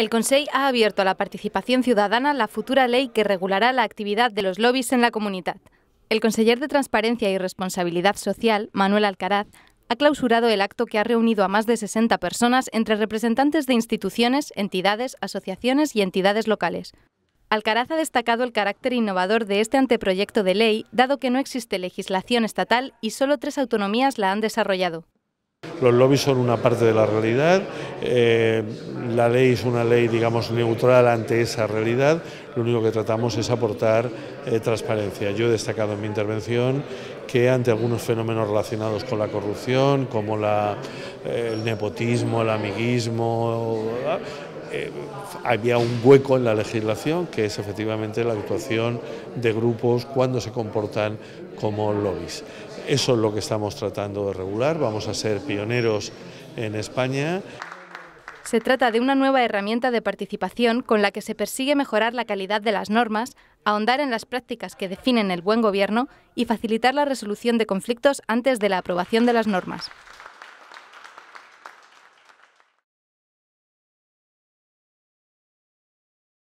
El Consejo ha abierto a la participación ciudadana la futura ley que regulará la actividad de los lobbies en la comunidad. El conseller de Transparencia y Responsabilidad Social, Manuel Alcaraz, ha clausurado el acto que ha reunido a más de 60 personas entre representantes de instituciones, entidades, asociaciones y entidades locales. Alcaraz ha destacado el carácter innovador de este anteproyecto de ley, dado que no existe legislación estatal y solo tres autonomías la han desarrollado los lobbies son una parte de la realidad, eh, la ley es una ley, digamos, neutral ante esa realidad, lo único que tratamos es aportar eh, transparencia. Yo he destacado en mi intervención que ante algunos fenómenos relacionados con la corrupción, como eh, el nepotismo, el amiguismo, eh, había un hueco en la legislación que es efectivamente la actuación de grupos cuando se comportan como lobbies. Eso es lo que estamos tratando de regular, vamos a ser pioneros en España. Se trata de una nueva herramienta de participación con la que se persigue mejorar la calidad de las normas, ahondar en las prácticas que definen el buen gobierno y facilitar la resolución de conflictos antes de la aprobación de las normas.